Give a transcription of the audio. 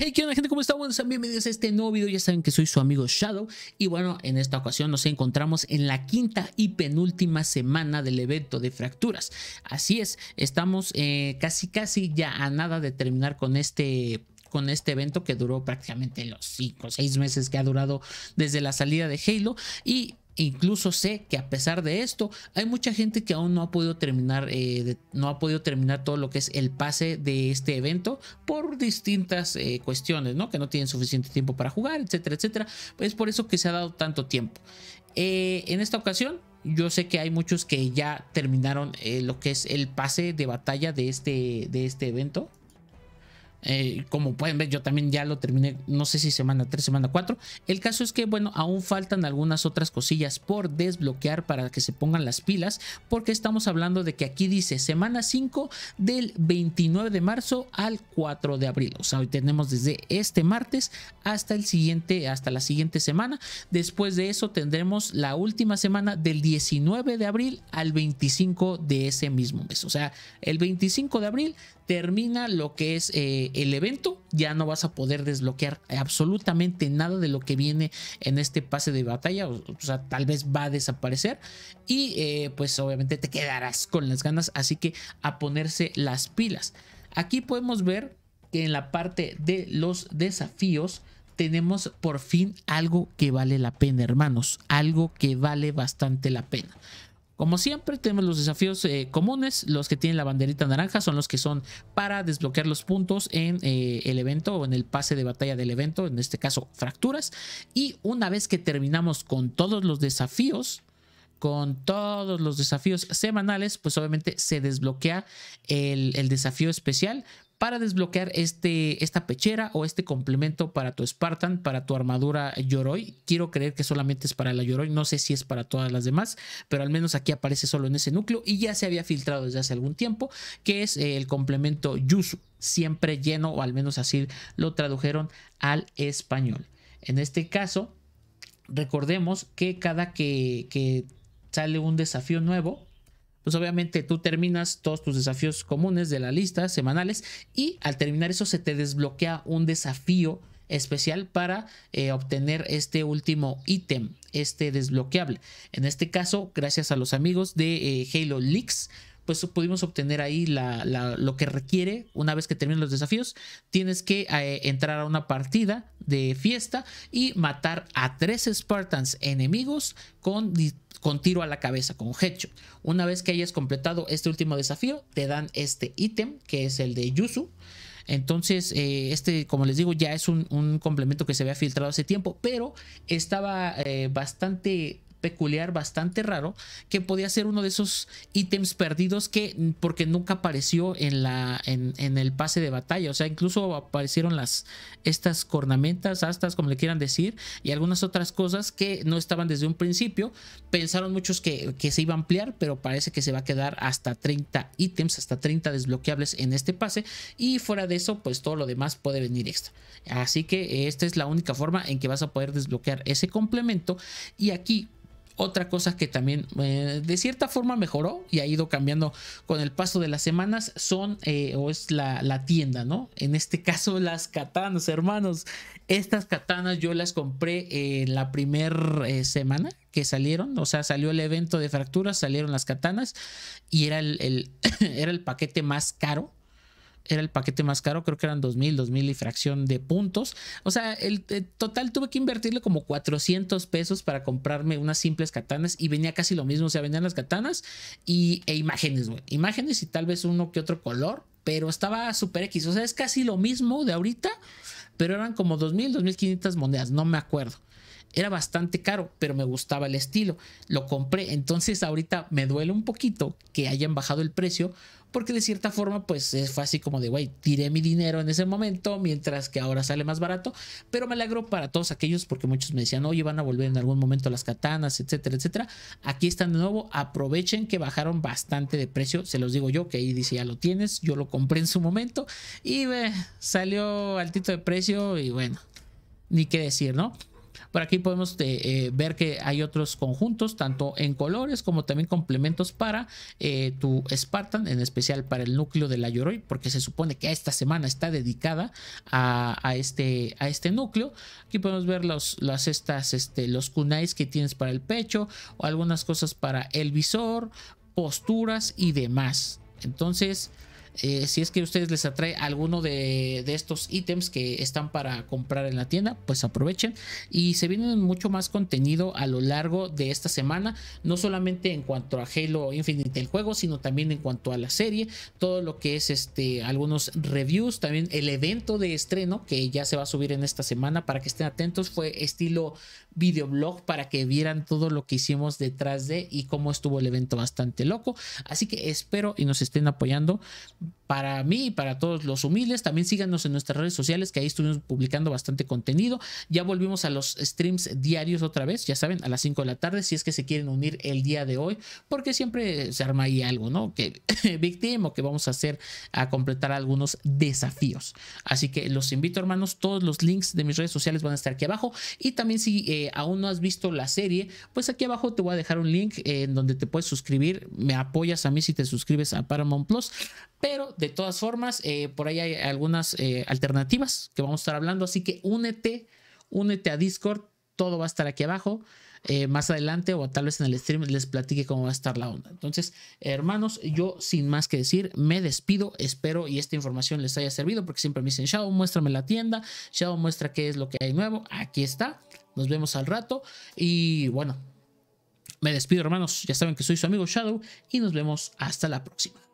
Hey, ¿qué onda gente? ¿Cómo están? Bueno, bienvenidos a este nuevo video. Ya saben que soy su amigo Shadow. Y bueno, en esta ocasión nos encontramos en la quinta y penúltima semana del evento de fracturas. Así es, estamos eh, casi casi ya a nada de terminar con este con este evento que duró prácticamente los 5 o 6 meses que ha durado desde la salida de Halo y Incluso sé que a pesar de esto, hay mucha gente que aún no ha podido terminar, eh, no ha podido terminar todo lo que es el pase de este evento por distintas eh, cuestiones, ¿no? Que no tienen suficiente tiempo para jugar, etcétera, etcétera. Es por eso que se ha dado tanto tiempo. Eh, en esta ocasión, yo sé que hay muchos que ya terminaron lo que es el pase de batalla de este, de este evento eh, como pueden ver, yo también ya lo terminé, no sé si semana 3, semana 4. El caso es que, bueno, aún faltan algunas otras cosillas por desbloquear para que se pongan las pilas, porque estamos hablando de que aquí dice semana 5 del 29 de marzo al 4 de abril. O sea, hoy tenemos desde este martes hasta el siguiente, hasta la siguiente semana. Después de eso tendremos la última semana del 19 de abril al 25 de ese mismo mes. O sea, el 25 de abril termina lo que es... Eh, el evento, ya no vas a poder desbloquear absolutamente nada de lo que viene en este pase de batalla. O, sea, tal vez va a desaparecer. Y eh, pues obviamente te quedarás con las ganas. Así que a ponerse las pilas. Aquí podemos ver que en la parte de los desafíos tenemos por fin algo que vale la pena, hermanos. Algo que vale bastante la pena. Como siempre, tenemos los desafíos eh, comunes. Los que tienen la banderita naranja son los que son para desbloquear los puntos en eh, el evento o en el pase de batalla del evento, en este caso fracturas. Y una vez que terminamos con todos los desafíos, con todos los desafíos semanales, pues obviamente se desbloquea el desafío especial para desbloquear este, esta pechera o este complemento para tu Spartan, para tu armadura Yoroi. Quiero creer que solamente es para la Yoroi, no sé si es para todas las demás, pero al menos aquí aparece solo en ese núcleo y ya se había filtrado desde hace algún tiempo, que es eh, el complemento Yuzu, siempre lleno o al menos así lo tradujeron al español. En este caso, recordemos que cada que sale un desafío nuevo, pues obviamente tú terminas todos tus desafíos comunes de la lista semanales y al terminar eso se te desbloquea un desafío especial para eh, obtener este último ítem, este desbloqueable. En este caso, gracias a los amigos de eh, Halo Leaks, pues pudimos obtener ahí lo que requiere una vez que terminan los desafíos. Tienes que eh, entrar a una partida de fiesta y matar a tres Spartans enemigos con con tiro a la cabeza, con headshot. Una vez que hayas completado este último desafío, te dan este ítem, que es el de Yuzu. Entonces, eh, este, como les digo, ya es un, complemento que se había filtrado hace tiempo, pero estaba eh, bastante peculiar, bastante raro, que podía ser uno de esos ítems perdidos que mm, porque nunca apareció en, la, en, el pase de batalla. O sea, incluso aparecieron las, estas cornamentas, astas, como le quieran decir, y algunas otras cosas que no estaban desde un principio. Pensaron muchos que, que se iba a ampliar, pero parece que se va a quedar hasta 30 ítems, hasta 30 desbloqueables en este pase. Y fuera de eso, pues todo lo demás puede venir extra. Así que esta es la única forma en que vas a poder desbloquear ese complemento. Y aquí otra cosa que también eh, de cierta forma mejoró y ha ido cambiando con el paso de las semanas son eh, o es la, la, tienda, ¿no? En este caso las katanas, hermanos. Estas katanas yo las compré en eh, la primera semana que salieron, o sea, salió el evento de fracturas, salieron las katanas y era el era el paquete más caro era el paquete más caro, creo que eran 2000, 2000 y fracción de puntos. O sea, el, total tuve que invertirle como 400 pesos para comprarme unas simples katanas y venía casi lo mismo. O sea, venían las katanas y, e imágenes, güey. Imágenes y tal vez uno que otro color, pero estaba super X. O sea, es casi lo mismo de ahorita, pero eran como 2000, 2500 monedas, no me acuerdo. Era bastante caro, pero me gustaba el estilo. Lo compré, entonces ahorita me duele un poquito que hayan bajado el precio, porque de cierta forma pues es eh, fácil como de, güey, tiré mi dinero en ese momento, mientras que ahora sale más barato, pero me alegro para todos aquellos porque muchos me decían, oye, van a volver en algún momento las katanas, etcétera, etcétera. Aquí están de nuevo, aprovechen que bajaron bastante de precio, se los digo yo, que ahí dice, ya lo tienes, yo lo compré en su momento y ve salió altito de precio y bueno, ni qué decir, ¿no? Por aquí podemos eh, eh, ver que hay otros conjuntos, tanto en colores como también complementos para eh, tu Spartan, en especial para el núcleo de la Yoroi, porque se supone que esta semana está dedicada a, este, a este núcleo. Aquí podemos ver los, las, estas, este, los kunais que tienes para el pecho o algunas cosas para el visor, posturas y demás. Entonces, eh, si es que a ustedes les atrae alguno de, estos ítems que están para comprar en la tienda, pues aprovechen. Y se viene mucho más contenido a lo largo de esta semana, no solamente en cuanto a Halo Infinite el juego, sino también en cuanto a la serie, todo lo que es este, algunos reviews, también el evento de estreno que ya se va a subir en esta semana para que estén atentos, fue estilo videoblog para que vieran todo lo que hicimos detrás de y cómo estuvo el evento bastante loco. Así que espero y nos estén apoyando para mí y para todos los humildes. También síganos en nuestras redes sociales, que ahí estuvimos publicando bastante contenido. Ya volvimos a los streams diarios otra vez, ya saben, a las 5 de la tarde, si es que se quieren unir el día de hoy, porque siempre se arma ahí algo, ¿no? Que víctima o que vamos a hacer a completar algunos desafíos. Así que los invito, hermanos, todos los links de mis redes sociales van a estar aquí abajo. Y también si eh, aún no has visto la serie, pues aquí abajo te voy a dejar un link eh, en donde te puedes suscribir. Me apoyas a mí si te suscribes a Paramount Plus, pero de todas formas, eh, por ahí hay algunas eh, alternativas que vamos a estar hablando, así que únete, únete a Discord, todo va a estar aquí abajo. Eh, más adelante o tal vez en el stream les platique cómo va a estar la onda. Entonces, hermanos, yo sin más que decir, me despido. Espero y esta información les haya servido porque siempre me dicen, Shadow, muéstrame la tienda, Shadow, muestra qué es lo que hay nuevo. Aquí está, nos vemos al rato y bueno, me despido, hermanos. Ya saben que soy su amigo Shadow y nos vemos hasta la próxima.